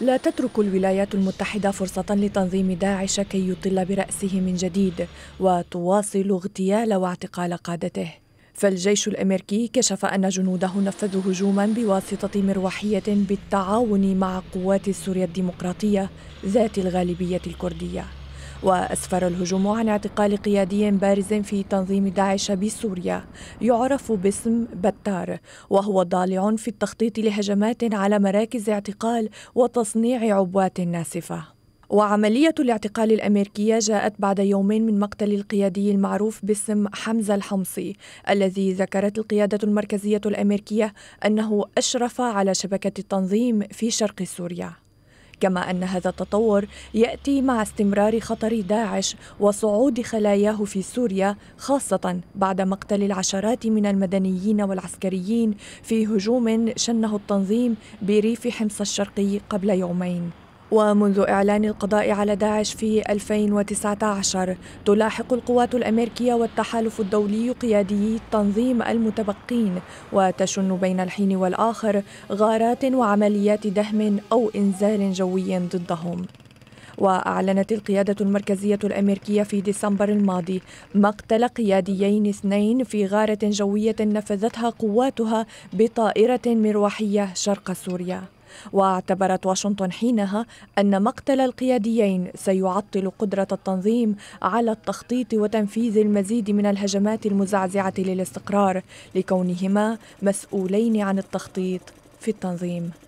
لا تترك الولايات المتحدة فرصة لتنظيم داعش كي يطل برأسه من جديد وتواصل اغتيال واعتقال قادته فالجيش الامريكي كشف ان جنوده نفذوا هجوما بواسطه مروحيه بالتعاون مع قوات سوريا الديمقراطيه ذات الغالبيه الكرديه وأسفر الهجوم عن اعتقال قيادي بارز في تنظيم داعش بسوريا يعرف باسم بتار وهو ضالع في التخطيط لهجمات على مراكز اعتقال وتصنيع عبوات ناسفه وعملية الاعتقال الأمريكية جاءت بعد يومين من مقتل القيادي المعروف باسم حمزة الحمصي الذي ذكرت القيادة المركزية الأمريكية أنه أشرف على شبكة التنظيم في شرق سوريا كما أن هذا التطور يأتي مع استمرار خطر داعش وصعود خلاياه في سوريا خاصة بعد مقتل العشرات من المدنيين والعسكريين في هجوم شنه التنظيم بريف حمص الشرقي قبل يومين ومنذ إعلان القضاء على داعش في 2019 تلاحق القوات الأمريكية والتحالف الدولي قيادي التنظيم المتبقين وتشن بين الحين والآخر غارات وعمليات دهم أو إنزال جوي ضدهم وأعلنت القيادة المركزية الأمريكية في ديسمبر الماضي مقتل قياديين اثنين في غارة جوية نفذتها قواتها بطائرة مروحية شرق سوريا واعتبرت واشنطن حينها أن مقتل القياديين سيعطل قدرة التنظيم على التخطيط وتنفيذ المزيد من الهجمات المزعزعة للاستقرار لكونهما مسؤولين عن التخطيط في التنظيم